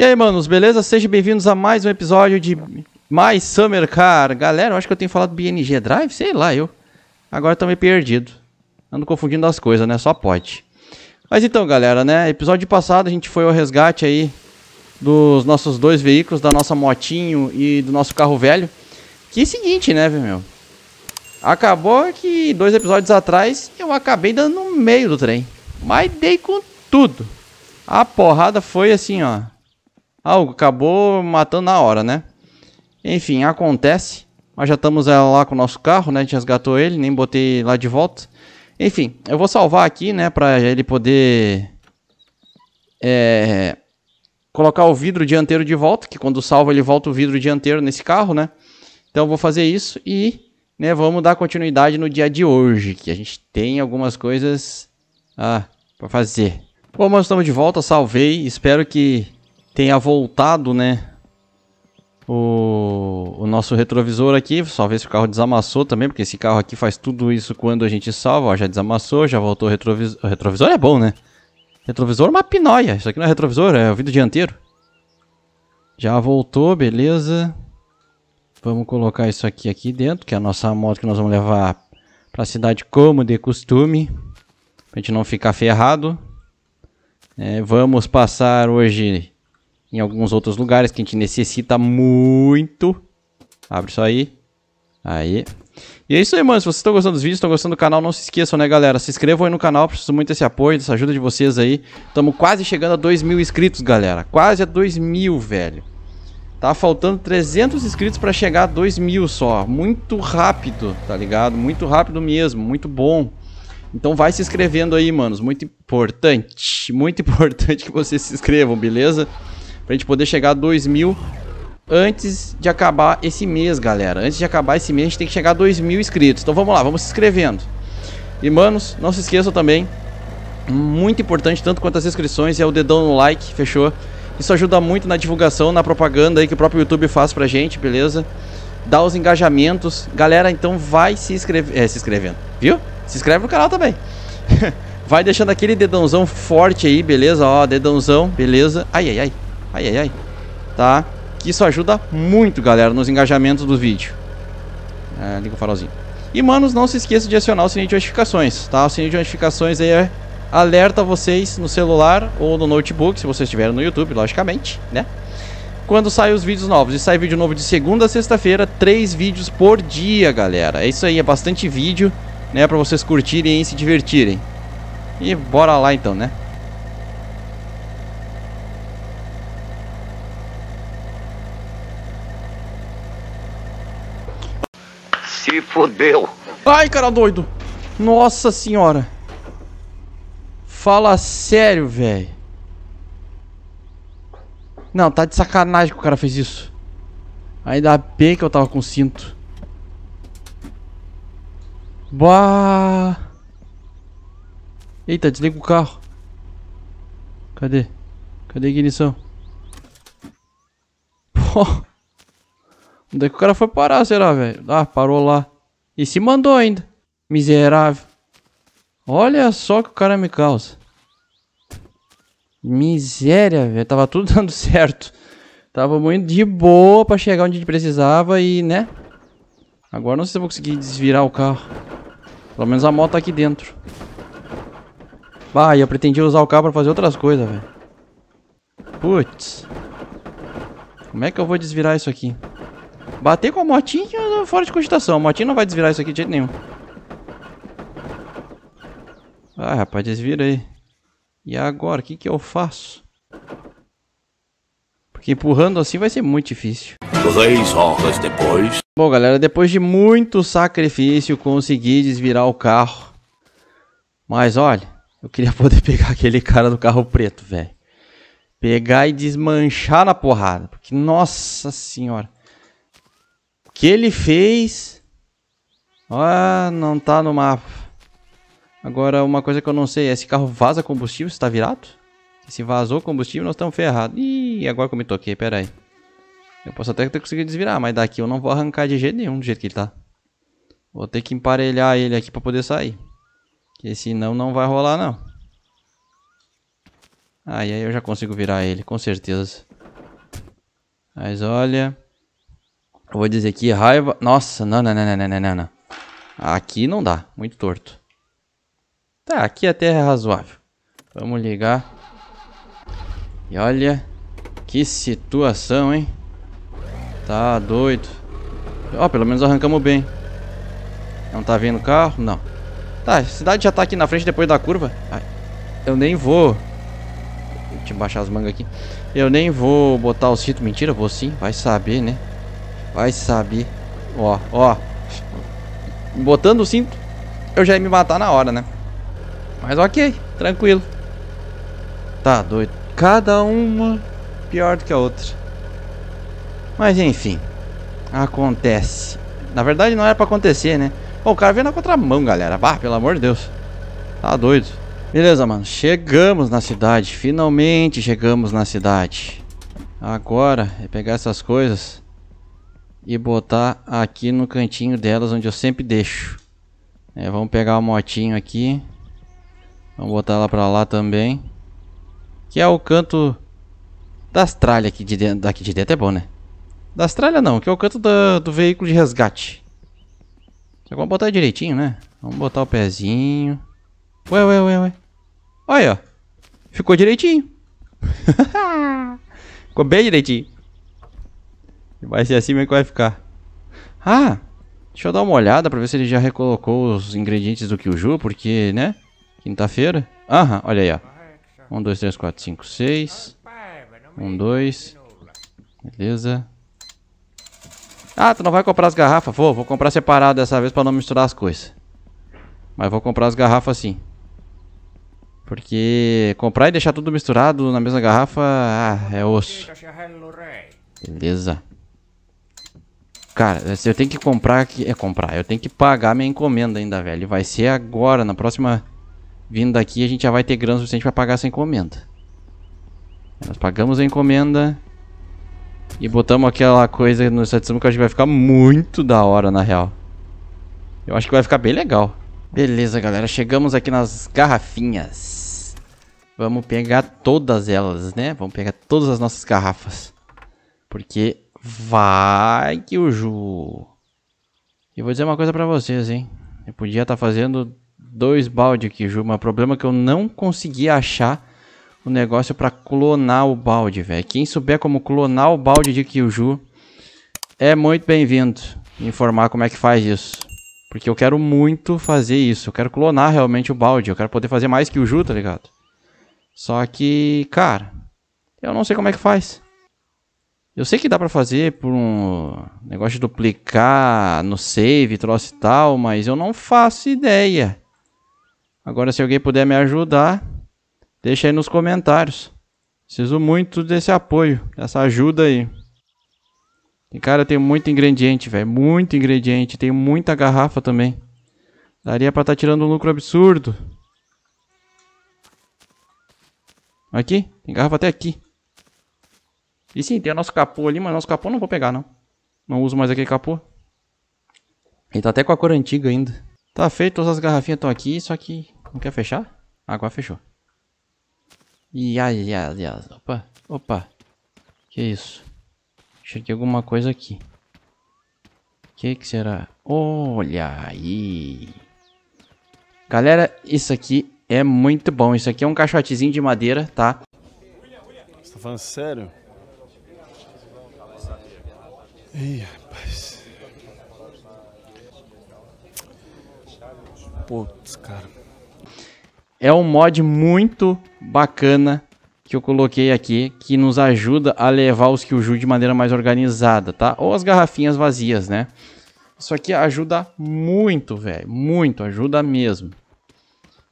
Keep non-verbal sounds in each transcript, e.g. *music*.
E aí, manos, beleza? Sejam bem-vindos a mais um episódio de mais Summer Car. Galera, eu acho que eu tenho falado BNG Drive, sei lá, eu. Agora tô meio perdido. Ando confundindo as coisas, né? Só pode. Mas então, galera, né? Episódio passado a gente foi ao resgate aí dos nossos dois veículos, da nossa motinho e do nosso carro velho. Que é o seguinte, né, meu? Acabou que dois episódios atrás eu acabei dando no meio do trem. Mas dei com tudo. A porrada foi assim, ó algo acabou matando na hora, né? Enfim, acontece. Mas já estamos eh, lá com o nosso carro, né? A gente resgatou ele, nem botei lá de volta. Enfim, eu vou salvar aqui, né? Pra ele poder... É, colocar o vidro dianteiro de volta, que quando salva ele volta o vidro dianteiro nesse carro, né? Então eu vou fazer isso e né, vamos dar continuidade no dia de hoje, que a gente tem algumas coisas ah, para fazer. Bom, nós estamos de volta, salvei, espero que tenha voltado, né? O, o nosso retrovisor aqui, só ver se o carro desamassou também, porque esse carro aqui faz tudo isso quando a gente salva, ó, já desamassou, já voltou o retrovisor, o retrovisor é bom, né? Retrovisor é uma pinóia, isso aqui não é retrovisor, é o vidro dianteiro. Já voltou, beleza. Vamos colocar isso aqui aqui dentro, que é a nossa moto que nós vamos levar para a cidade como de costume, pra gente não ficar ferrado. É, vamos passar hoje em alguns outros lugares que a gente necessita muito. Abre isso aí. Aí. E é isso aí, mano. Se vocês estão gostando dos vídeos, estão gostando do canal, não se esqueçam, né, galera? Se inscrevam aí no canal, preciso muito desse apoio, dessa ajuda de vocês aí. Estamos quase chegando a 2 mil inscritos, galera. Quase a 2 mil, velho. Tá faltando 300 inscritos para chegar a 2 mil só. Muito rápido, tá ligado? Muito rápido mesmo, muito bom. Então vai se inscrevendo aí, manos. Muito importante, muito *laughs* importante que vocês se inscrevam, beleza? Pra gente poder chegar a 2 mil antes de acabar esse mês, galera. Antes de acabar esse mês, a gente tem que chegar a 2 mil inscritos. Então vamos lá, vamos se inscrevendo. E, manos, não se esqueçam também, muito importante, tanto quanto as inscrições, é o dedão no like, fechou? Isso ajuda muito na divulgação, na propaganda aí que o próprio YouTube faz pra gente, beleza? Dá os engajamentos. Galera, então vai se inscrever... É, se inscrevendo, viu? Se inscreve no canal também. *laughs* vai deixando aquele dedãozão forte aí, beleza? Ó, dedãozão, beleza? Ai, ai, ai. Ai, ai, ai. Tá? Que isso ajuda muito, galera, nos engajamentos do vídeo. É, liga o farolzinho. E, manos, não se esqueça de acionar o sininho de notificações, tá? O sininho de notificações aí é alerta vocês no celular ou no notebook, se vocês estiverem no YouTube, logicamente, né? Quando saem os vídeos novos. E sai vídeo novo de segunda a sexta-feira, três vídeos por dia, galera. É isso aí, é bastante vídeo, né? Pra vocês curtirem e se divertirem. E bora lá então, né? Se fodeu. Ai, cara doido. Nossa senhora. Fala sério, velho. Não, tá de sacanagem que o cara fez isso. Ainda bem que eu tava com cinto. Bah. Eita, desliga o carro. Cadê? Cadê a ignição? *laughs* Pô. Onde é que o cara foi parar, será, velho? Ah, parou lá. E se mandou ainda. Miserável. Olha só que o cara me causa. Miséria, velho. Tava tudo *laughs* dando certo. Tava muito de boa pra chegar onde a gente precisava e, né? Agora não sei se eu vou conseguir desvirar o carro. Pelo menos a moto tá aqui dentro. Bah, eu pretendia usar o carro pra fazer outras coisas, velho. Putz. Como é que eu vou desvirar isso aqui? Bater com a motinha fora de cogitação. A motinha não vai desvirar isso aqui de jeito nenhum. Ah, rapaz, desvira aí. E agora, o que, que eu faço? Porque empurrando assim vai ser muito difícil. Três horas depois. Bom, galera, depois de muito sacrifício, consegui desvirar o carro. Mas olha, eu queria poder *laughs* pegar aquele cara do carro preto, velho. Pegar e desmanchar na porrada. Porque, nossa senhora que ele fez. Ah, não tá no mapa. Agora, uma coisa que eu não sei, esse carro vaza combustível, está virado? Se vazou combustível, nós estamos ferrados. Ih, agora que eu me toquei, pera aí. Eu posso até ter conseguido desvirar, mas daqui eu não vou arrancar de jeito nenhum, do jeito que ele tá. Vou ter que emparelhar ele aqui pra poder sair. Porque senão não vai rolar, não. Aí, aí eu já consigo virar ele, com certeza. Mas olha... Eu vou dizer aqui, raiva... Nossa, não, não, não, não, não, não, não. Aqui não dá, muito torto. Tá, aqui até é razoável. Vamos ligar. E olha, que situação, hein? Tá doido. Ó, oh, pelo menos arrancamos bem. Não tá vindo carro? Não. Tá, a cidade já tá aqui na frente depois da curva. Ai, eu nem vou... Deixa eu baixar as mangas aqui. Eu nem vou botar o cintos. Mentira, vou sim. Vai saber, né? Vai saber. Ó, ó. Botando o cinto, eu já ia me matar na hora, né? Mas ok, tranquilo. Tá doido. Cada uma pior do que a outra. Mas enfim. Acontece. Na verdade não era pra acontecer, né? Pô, o cara veio na contramão, galera. Bah, pelo amor de Deus. Tá doido. Beleza, mano. Chegamos na cidade. Finalmente chegamos na cidade. Agora é pegar essas coisas e botar aqui no cantinho delas, onde eu sempre deixo. É, vamos pegar a motinho aqui. Vamos botar ela pra lá também. Que é o canto das tralhas aqui de dentro. Daqui de dentro é bom, né? Das tralhas não, que é o canto do veículo de resgate. Só vamos botar direitinho, né? Vamos botar o pezinho. Ué, ué, ué, ué. Olha, ó. Ficou direitinho. *laughs* Ficou bem direitinho. Vai ser é assim mesmo que vai ficar. Ah, deixa eu dar uma olhada pra ver se ele já recolocou os ingredientes do Kyuju, porque, né? Quinta-feira. Aham, olha aí, ó. 1, 2, 3, 4, 5, 6. 1, 2. Beleza. Ah, tu não vai comprar as garrafas? Vou, vou comprar separado dessa vez pra não misturar as coisas. Mas vou comprar as garrafas sim. Porque comprar e deixar tudo misturado na mesma garrafa ah, é osso. Beleza. Cara, se eu tenho que comprar aqui... É, comprar. Eu tenho que pagar minha encomenda ainda, velho. Vai ser agora, na próxima vinda aqui, a gente já vai ter grana suficiente pra pagar essa encomenda. Nós pagamos a encomenda. E botamos aquela coisa no Satsuma que eu acho que vai ficar muito da hora, na real. Eu acho que vai ficar bem legal. Beleza, galera. Chegamos aqui nas garrafinhas. Vamos pegar todas elas, né? Vamos pegar todas as nossas garrafas. Porque Vai, Kyuju. E vou dizer uma coisa para vocês, hein. Eu podia estar tá fazendo dois balde Ju. mas o problema é que eu não consegui achar o negócio para clonar o balde, velho. Quem souber como clonar o balde de Kyuju é muito bem-vindo. Informar como é que faz isso. Porque eu quero muito fazer isso. Eu quero clonar realmente o balde. Eu quero poder fazer mais que o Ju, tá ligado? Só que, cara, eu não sei como é que faz. Eu sei que dá para fazer por um negócio de duplicar no save, troço e tal, mas eu não faço ideia. Agora, se alguém puder me ajudar, deixa aí nos comentários. Preciso muito desse apoio, dessa ajuda aí. E, cara, tem muito ingrediente, velho. Muito ingrediente. Tem muita garrafa também. Daria pra estar tá tirando um lucro absurdo. Aqui? Tem garrafa até aqui. E sim, tem o nosso capô ali, mas nosso capô não vou pegar, não. Não uso mais aquele capô. Ele tá até com a cor antiga ainda. Tá feito, todas as garrafinhas estão aqui, só que... Não quer fechar? Ah, agora fechou. E ai, ai, ai, opa, opa. Que isso? Cheguei alguma coisa aqui. Que que será? Olha aí. Galera, isso aqui é muito bom. Isso aqui é um caixotezinho de madeira, tá? Você tá falando sério? Ih, rapaz. Putz, cara. É um mod muito bacana que eu coloquei aqui, que nos ajuda a levar os Kyuju de maneira mais organizada, tá? Ou as garrafinhas vazias, né? Isso aqui ajuda muito, velho. Muito, ajuda mesmo.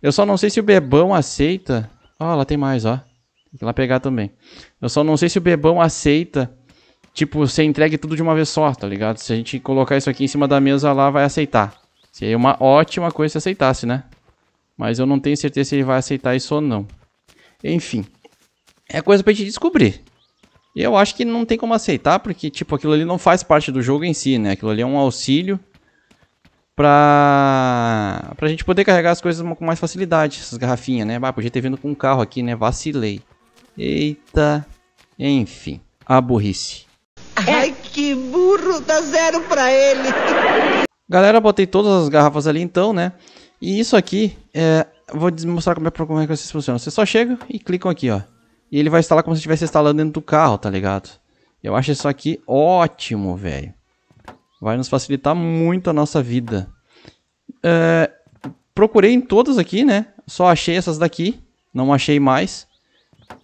Eu só não sei se o Bebão aceita... Ó, oh, lá tem mais, ó. Tem que lá pegar também. Eu só não sei se o Bebão aceita tipo, você entregue tudo de uma vez só, tá ligado? Se a gente colocar isso aqui em cima da mesa, lá vai aceitar. Seria uma ótima coisa se aceitasse, né? Mas eu não tenho certeza se ele vai aceitar isso ou não. Enfim, é coisa pra gente descobrir. E eu acho que não tem como aceitar, porque, tipo, aquilo ali não faz parte do jogo em si, né? Aquilo ali é um auxílio pra, pra gente poder carregar as coisas com mais facilidade, essas garrafinhas, né? Ah, podia ter vindo com um carro aqui, né? Vacilei. Eita. Enfim, a burrice. É. Ai, que burro, dá zero pra ele. Galera, botei todas as garrafas ali então, né? E isso aqui, é... vou mostrar como é, como é que vocês funcionam. Você só chega e clicam aqui, ó. E ele vai instalar como se estivesse instalando dentro do carro, tá ligado? Eu acho isso aqui ótimo, velho. Vai nos facilitar muito a nossa vida. É... procurei em todas aqui, né? Só achei essas daqui. Não achei mais.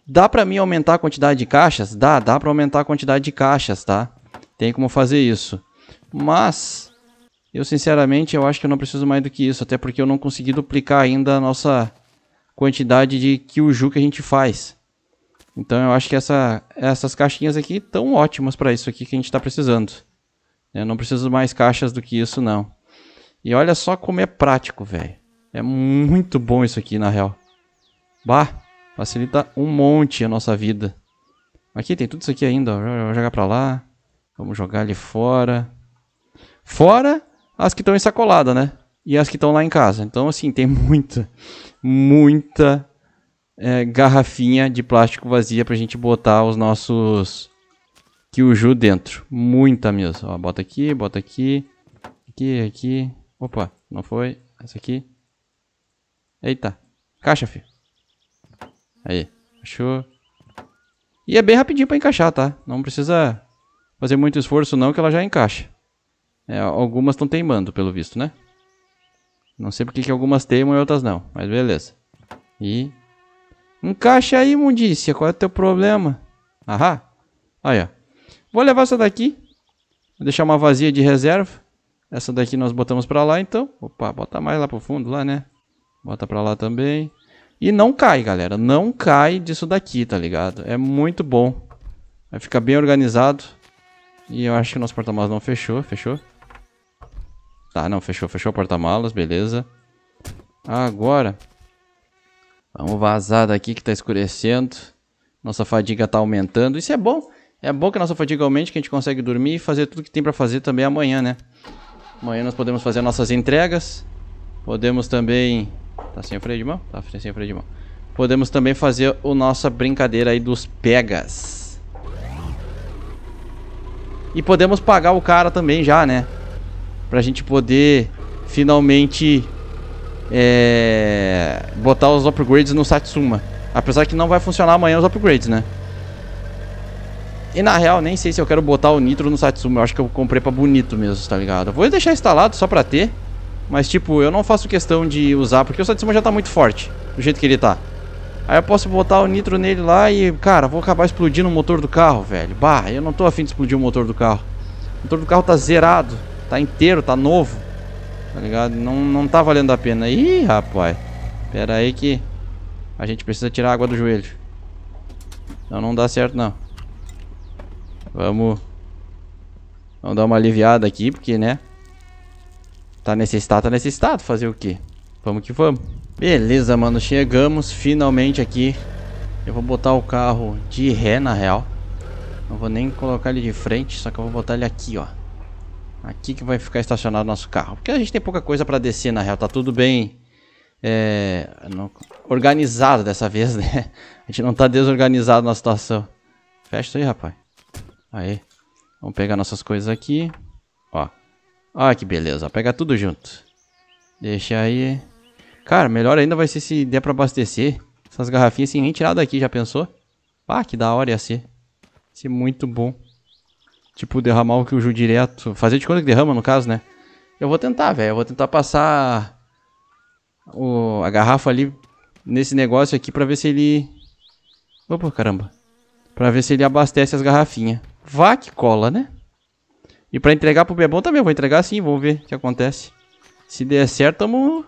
Dá para mim aumentar a quantidade de caixas? Dá, dá para aumentar a quantidade de caixas, tá? Tem como fazer isso. Mas eu sinceramente eu acho que eu não preciso mais do que isso, até porque eu não consegui duplicar ainda a nossa quantidade de Kyuju que a gente faz. Então eu acho que essa, essas caixinhas aqui estão ótimas para isso aqui que a gente está precisando. Eu não preciso mais caixas do que isso não. E olha só como é prático, velho. É muito bom isso aqui, na real. Bah! Facilita um monte a nossa vida. Aqui tem tudo isso aqui ainda. Ó. Vamos jogar pra lá. Vamos jogar ali fora. Fora as que estão ensacoladas, né? E as que estão lá em casa. Então, assim, tem muita, muita é, garrafinha de plástico vazia pra gente botar os nossos Kyuju dentro. Muita mesmo. Ó, bota aqui, bota aqui. Aqui, aqui. Opa, não foi. Essa aqui. Eita. Caixa, filho. Aí, achou. E é bem rapidinho pra encaixar, tá? Não precisa fazer muito esforço não, que ela já encaixa. É, algumas estão teimando, pelo visto, né? Não sei porque que algumas teimam e outras não, mas beleza. E... Encaixa aí, mundícia. Qual é o teu problema? Ahá. Aí, ó. Vou levar essa daqui. Vou deixar uma vazia de reserva. Essa daqui nós botamos pra lá, então. Opa, bota mais lá pro fundo, lá, né? Bota pra lá também. E não cai, galera. Não cai disso daqui, tá ligado? É muito bom. Vai ficar bem organizado. E eu acho que o nosso porta-malas não fechou. Fechou? Tá, não, fechou. Fechou o porta-malas, beleza. Agora. Vamos vazar daqui que tá escurecendo. Nossa fadiga tá aumentando. Isso é bom. É bom que a nossa fadiga aumente, que a gente consegue dormir e fazer tudo que tem pra fazer também amanhã, né? Amanhã nós podemos fazer nossas entregas. Podemos também Tá sem freio de mão? Tá sem freio de mão. Podemos também fazer a nossa brincadeira aí dos pegas. E podemos pagar o cara também já, né? Pra gente poder finalmente é, botar os upgrades no Satsuma. Apesar que não vai funcionar amanhã os upgrades, né? E na real, nem sei se eu quero botar o Nitro no Satsuma. Eu acho que eu comprei pra bonito mesmo, tá ligado? vou deixar instalado só pra ter. Mas, tipo, eu não faço questão de usar, porque o Satsuma já tá muito forte, do jeito que ele tá. Aí eu posso botar o nitro nele lá e, cara, vou acabar explodindo o motor do carro, velho. Bah, eu não tô afim de explodir o motor do carro. O motor do carro tá zerado, tá inteiro, tá novo. Tá ligado? Não, não tá valendo a pena. Ih, rapaz. Pera aí que a gente precisa tirar a água do joelho. Então não dá certo, não. Vamos... Vamos dar uma aliviada aqui, porque, né... Tá nesse estado, tá nesse estado. Fazer o quê? Vamos que vamos. Beleza, mano. Chegamos finalmente aqui. Eu vou botar o carro de ré, na real. Não vou nem colocar ele de frente, só que eu vou botar ele aqui, ó. Aqui que vai ficar estacionado nosso carro. Porque a gente tem pouca coisa pra descer, na real. Tá tudo bem é, organizado dessa vez, *laughs* né? A gente não tá desorganizado na situação. Fecha isso aí, rapaz. Aí. Vamos pegar nossas coisas aqui. Olha que beleza, pega tudo junto. Deixa aí. Cara, melhor ainda vai ser se der pra abastecer. Essas garrafinhas assim, nem tirar daqui, já pensou? Ah, que da hora ia ser. Ia ser muito bom. Tipo, derramar o que Kyuju direto. Fazer de quando que derrama, no caso, né? Eu vou tentar, velho. Eu vou tentar passar o, a garrafa ali nesse negócio aqui pra ver se ele... Opa, caramba. Pra ver se ele abastece as garrafinhas. Vá que cola, né? E pra entregar pro Bebom também, eu vou entregar sim, vamos ver o que acontece. Se der certo, tamo...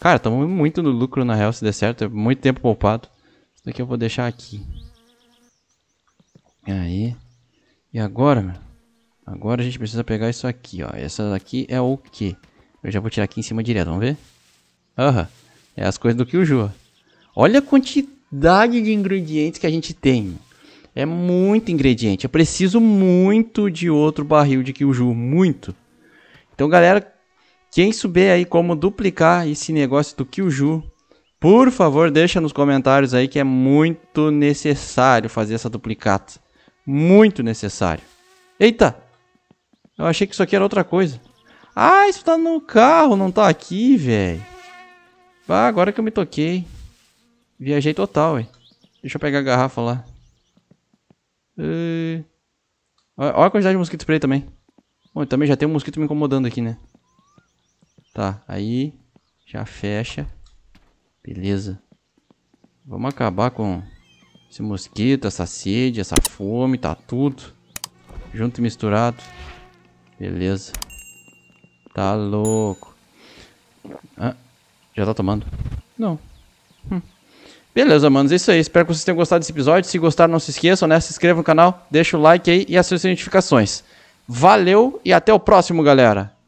Cara, tamo muito no lucro, na real, se der certo. É muito tempo poupado. Isso daqui eu vou deixar aqui. Aí. E agora, meu? Agora a gente precisa pegar isso aqui, ó. Essa daqui é o quê? Eu já vou tirar aqui em cima direto, vamos ver? Aham. Uhum. É as coisas do Kyuju, Olha a quantidade de ingredientes que a gente tem, é muito ingrediente. Eu preciso muito de outro barril de Kyuju, muito. Então, galera, quem souber aí como duplicar esse negócio do Kyuju, por favor, deixa nos comentários aí que é muito necessário fazer essa duplicata. Muito necessário. Eita! Eu achei que isso aqui era outra coisa. Ah, isso tá no carro, não tá aqui, velho. Ah, agora que eu me toquei. Viajei total, velho. Deixa eu pegar a garrafa lá olha a quantidade de mosquito spray também. Bom, também já tem um mosquito me incomodando aqui, né? Tá, aí já fecha. Beleza. Vamos acabar com esse mosquito, essa sede, essa fome, tá tudo. Junto e misturado. Beleza. Tá louco. Ah, já tá tomando? Não. Hum. Beleza, manos, é isso aí. Espero que vocês tenham gostado desse episódio. Se gostaram, não se esqueçam, né? Se inscreva no canal, deixa o like aí e as notificações. Valeu e até o próximo, galera!